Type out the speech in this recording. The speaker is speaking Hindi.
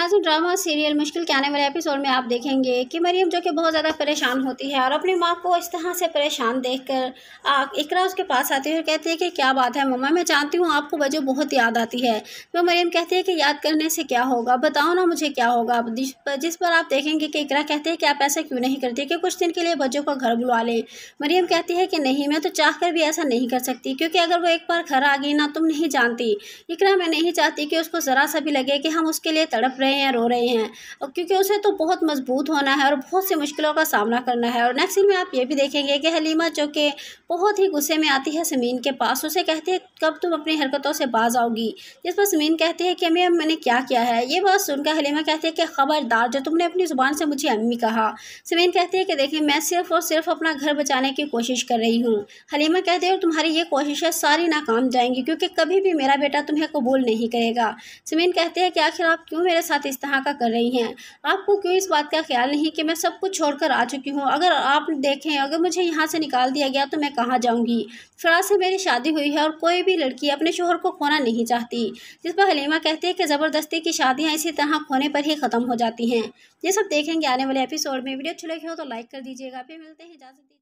नाजिन ड्रामा सीरियल मुश्किल के आने वाले एपिसोड में आप देखेंगे कि मरीम जो कि बहुत ज़्यादा परेशान होती है और अपनी माँ को इस तरह से परेशान देख कर इकरा उसके पास आती है और कहती है कि क्या बात है मम्मा मैं जानती हूँ आपको वजह बहुत याद आती है तो मरीम कहती है कि याद करने से क्या होगा बताओ ना मुझे क्या होगा जिस पर आप देखेंगे कि इकरा कहते हैं कि आप ऐसा क्यों नहीं करती कि कुछ दिन के लिए वजह को घर बुला लें मरीम कहती है कि नहीं मैं तो चाह कर भी ऐसा नहीं कर सकती क्योंकि अगर वो एक बार घर आ गई ना तुम नहीं जानती इकरा मैं नहीं चाहती कि उसको ज़रा सा भी लगे कि हम उसके लिए तड़प रहे रहे हैं रो रहे हैं और क्योंकि उसे तो बहुत मजबूत होना है और बहुत सी मुश्किलों का सामना करना है और नेक्स्ट में आप ये भी देखेंगे कि हलीमा जो कि बहुत ही गुस्से में आती है समीन के पास उसे कहती है कब तुम अपनी हरकतों से बाज आओगी जिस पर समीन कहती है कि अम्मी मैंने क्या किया है ये बात सुनकर हलीमा कहती है कि ख़बरदार जो तुमने अपनी ज़ुबान से मुझे अम्मी कहा समीन कहती है कि देखिए मैं सिर्फ़ और सिर्फ अपना घर बचाने की कोशिश कर रही हूँ हलीमा कहती है और तुम्हारी ये कोशिशें सारी नाकाम जाएंगी क्योंकि कभी भी मेरा बेटा तुम्हें कबूल नहीं करेगा समीन कहते हैं कि आखिर आप क्यों मेरे साथ इस तरह का कर रही हैं आपको क्यों इस बात का ख्याल नहीं कि मैं सब कुछ छोड़कर आ चुकी हूँ अगर आप देखें अगर मुझे यहाँ से निकाल दिया गया तो मैं कहाँ जाऊँगी फराज से मेरी शादी हुई है और कोई भी लड़की अपने शोहर को खोना नहीं चाहती जिस पर हलीमा कहती है कि ज़बरदस्ती की शादियाँ इसी तरह खोने पर ही ख़त्म हो जाती हैं ये सब देखेंगे आने वाले एपिसोड में वीडियो अच्छी लगी हो तो लाइक कर दीजिएगा फिर मिलते हैं इजाज़त